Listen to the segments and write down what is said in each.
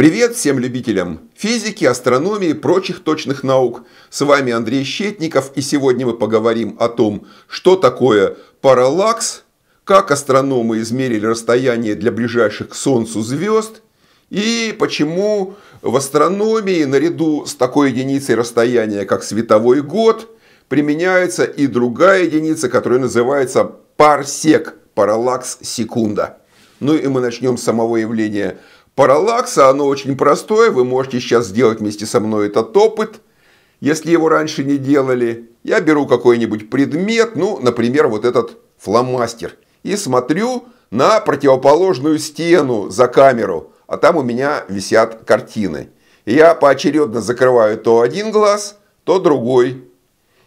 Привет всем любителям физики, астрономии и прочих точных наук. С вами Андрей Щетников, и сегодня мы поговорим о том, что такое параллакс, как астрономы измерили расстояние для ближайших к Солнцу звезд, и почему в астрономии наряду с такой единицей расстояния, как световой год, применяется и другая единица, которая называется парсек, параллакс секунда. Ну и мы начнем с самого явления параллакса, оно очень простое, вы можете сейчас сделать вместе со мной этот опыт, если его раньше не делали. Я беру какой-нибудь предмет, ну, например, вот этот фломастер, и смотрю на противоположную стену за камеру, а там у меня висят картины. я поочередно закрываю то один глаз, то другой.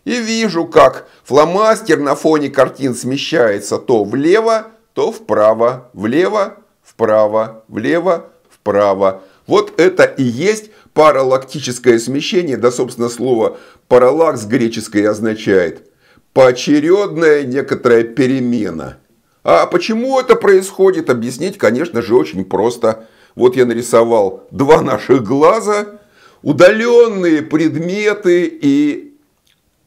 И вижу, как фломастер на фоне картин смещается то влево, то вправо, влево, вправо, влево, вправо. Вот это и есть параллактическое смещение, да, собственно, слово паралакс греческое означает поочередная некоторая перемена. А почему это происходит, объяснить, конечно же, очень просто. Вот я нарисовал два наших глаза, удаленные предметы и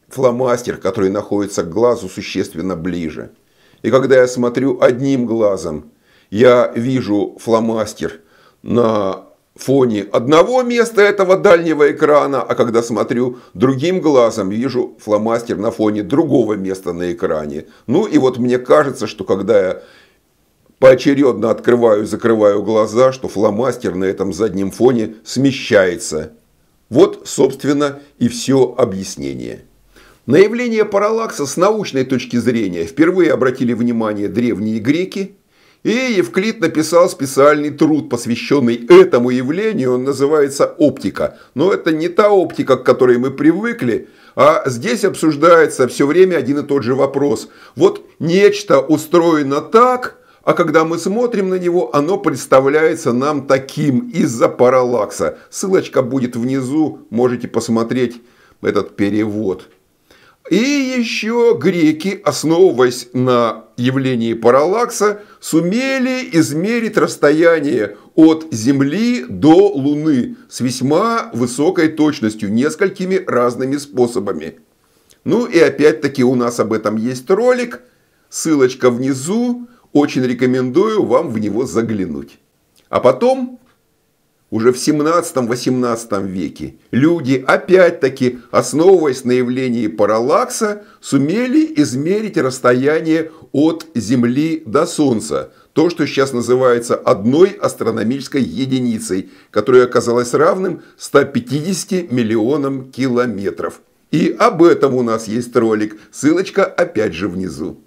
фломастер, который находится к глазу существенно ближе. И когда я смотрю одним глазом, я вижу фломастер – на фоне одного места этого дальнего экрана, а когда смотрю другим глазом, вижу фломастер на фоне другого места на экране. Ну и вот мне кажется, что когда я поочередно открываю и закрываю глаза, что фломастер на этом заднем фоне смещается. Вот, собственно, и все объяснение. На явление параллакса с научной точки зрения впервые обратили внимание древние греки – и Евклид написал специальный труд, посвященный этому явлению, он называется «Оптика». Но это не та оптика, к которой мы привыкли, а здесь обсуждается все время один и тот же вопрос. Вот нечто устроено так, а когда мы смотрим на него, оно представляется нам таким из-за параллакса. Ссылочка будет внизу, можете посмотреть этот перевод. И еще греки, основываясь на явлении параллакса, сумели измерить расстояние от Земли до Луны с весьма высокой точностью, несколькими разными способами. Ну и опять-таки у нас об этом есть ролик, ссылочка внизу, очень рекомендую вам в него заглянуть. А потом уже в 17-18 веке люди, опять-таки основываясь на явлении параллакса, сумели измерить расстояние от Земли до Солнца, то, что сейчас называется одной астрономической единицей, которая оказалась равным 150 миллионам километров. И об этом у нас есть ролик, ссылочка опять же внизу.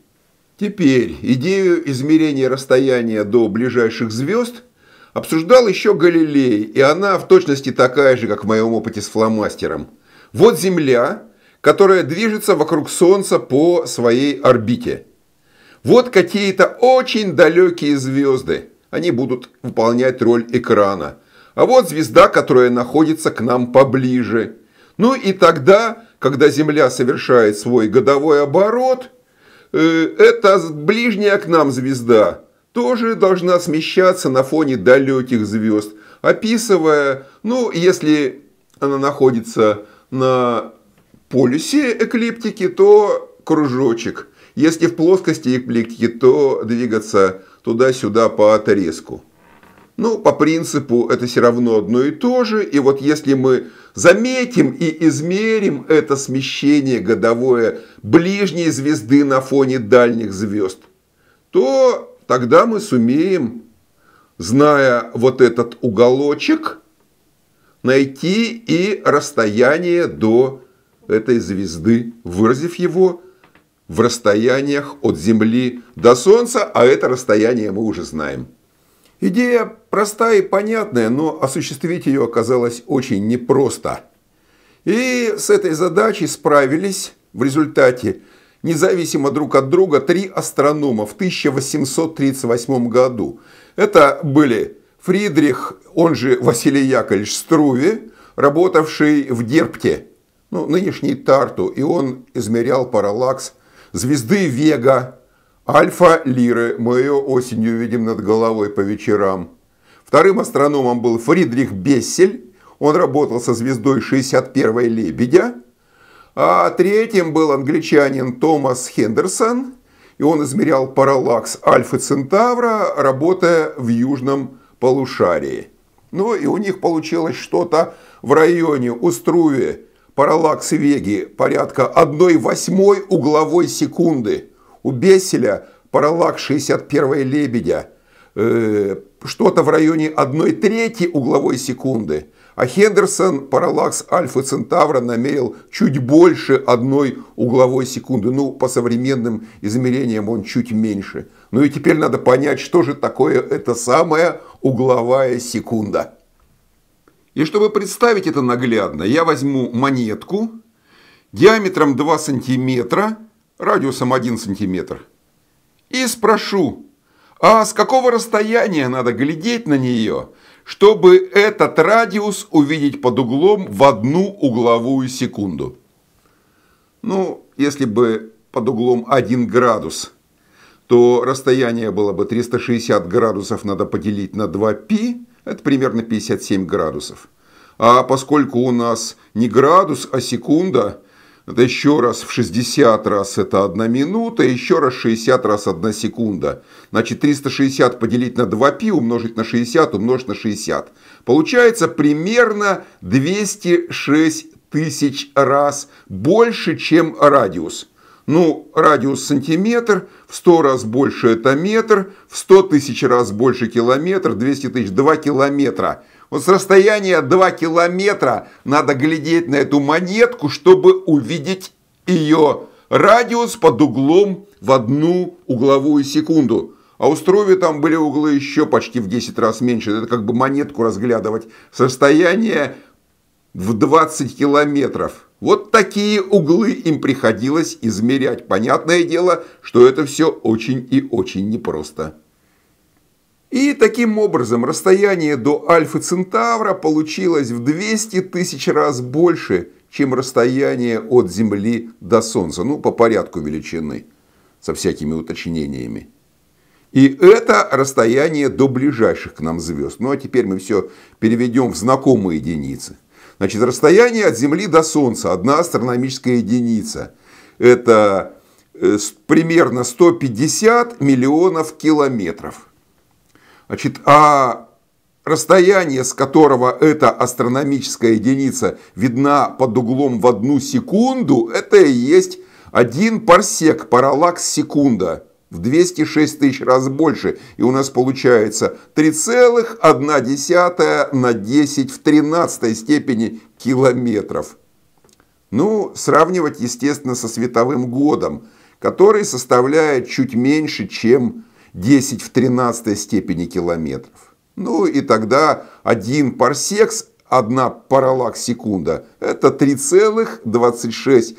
Теперь идею измерения расстояния до ближайших звезд – обсуждал еще Галилей, и она в точности такая же, как в моем опыте с фломастером. Вот Земля, которая движется вокруг Солнца по своей орбите. Вот какие-то очень далекие звезды. Они будут выполнять роль экрана. А вот звезда, которая находится к нам поближе. Ну и тогда, когда Земля совершает свой годовой оборот, э, это ближняя к нам звезда – тоже должна смещаться на фоне далеких звезд, описывая, ну, если она находится на полюсе эклиптики, то кружочек. Если в плоскости эклиптики, то двигаться туда-сюда по отрезку. Ну, по принципу, это все равно одно и то же. И вот если мы заметим и измерим это смещение годовое ближней звезды на фоне дальних звезд, то тогда мы сумеем, зная вот этот уголочек, найти и расстояние до этой звезды, выразив его в расстояниях от Земли до Солнца, а это расстояние мы уже знаем. Идея простая и понятная, но осуществить ее оказалось очень непросто. И с этой задачей справились в результате независимо друг от друга три астронома в 1838 году. Это были Фридрих, он же Василий Яковлевич Струве, работавший в Дерпте, ну, нынешний Тарту, и он измерял параллакс звезды Вега, Альфа Лиры, мы ее осенью видим над головой по вечерам. Вторым астрономом был Фридрих Бессель, он работал со звездой 61-й Лебедя, а третьим был англичанин Томас Хендерсон, и он измерял параллакс Альфа Центавра, работая в южном полушарии. Ну и у них получилось что-то в районе Уструви, параллакс Веги порядка восьмой угловой секунды. У Беселя параллакс 61 лебедя, э, что-то в районе 1 трети угловой секунды. А Хендерсон параллакс Альфа Центавра намерил чуть больше одной угловой секунды. Ну, по современным измерениям он чуть меньше. Ну и теперь надо понять, что же такое эта самая угловая секунда. И чтобы представить это наглядно, я возьму монетку диаметром 2 сантиметра, радиусом 1 сантиметр, и спрошу, а с какого расстояния надо глядеть на нее – чтобы этот радиус увидеть под углом в одну угловую секунду. Ну, если бы под углом 1 градус, то расстояние было бы 360 градусов надо поделить на 2π, это примерно 57 градусов. А поскольку у нас не градус, а секунда – это еще раз в 60 раз это 1 минута, еще раз 60 раз 1 секунда. Значит, 360 поделить на 2 пи умножить на 60, умножить на 60. Получается примерно 206 тысяч раз больше, чем радиус. Ну, радиус сантиметр, в 100 раз больше это метр, в 100 тысяч раз больше километр, 200 тысяч, 2 километра – вот с расстояния 2 километра надо глядеть на эту монетку, чтобы увидеть ее радиус под углом в одну угловую секунду. А у Струве там были углы еще почти в 10 раз меньше. Это как бы монетку разглядывать. С расстояния в 20 километров. Вот такие углы им приходилось измерять. Понятное дело, что это все очень и очень непросто. И таким образом расстояние до Альфа Центавра получилось в 200 тысяч раз больше, чем расстояние от Земли до Солнца, ну по порядку величины, со всякими уточнениями. И это расстояние до ближайших к нам звезд. Ну а теперь мы все переведем в знакомые единицы. Значит, расстояние от Земли до Солнца, одна астрономическая единица. Это э, примерно 150 миллионов километров. Значит, а расстояние, с которого эта астрономическая единица видна под углом в одну секунду, это и есть один парсек, параллакс секунда в 206 тысяч раз больше. И у нас получается 3,1 на 10 в 13 степени километров. Ну, сравнивать, естественно, со световым годом, который составляет чуть меньше, чем 10 в 13 степени километров. Ну и тогда один парсекс, одна параллакс секунда, это 3,26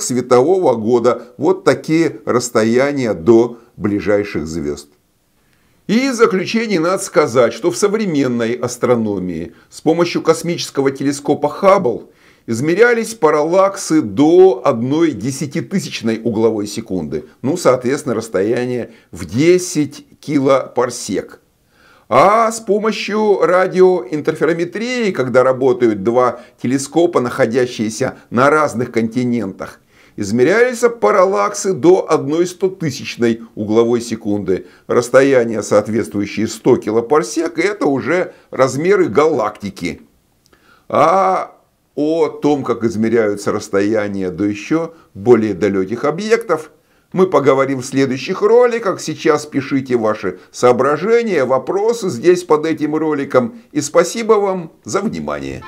светового года. Вот такие расстояния до ближайших звезд. И в заключение надо сказать, что в современной астрономии с помощью космического телескопа Хаббл – измерялись параллаксы до 1 десятитысячной угловой секунды. Ну, соответственно, расстояние в 10 килопарсек. А с помощью радиоинтерферометрии, когда работают два телескопа, находящиеся на разных континентах, измерялись параллаксы до 1 стотысячной угловой секунды. Расстояние, соответствующее 100 килопарсек, это уже размеры галактики. А о том, как измеряются расстояния до еще более далеких объектов, мы поговорим в следующих роликах. Сейчас пишите ваши соображения, вопросы здесь под этим роликом. И спасибо вам за внимание.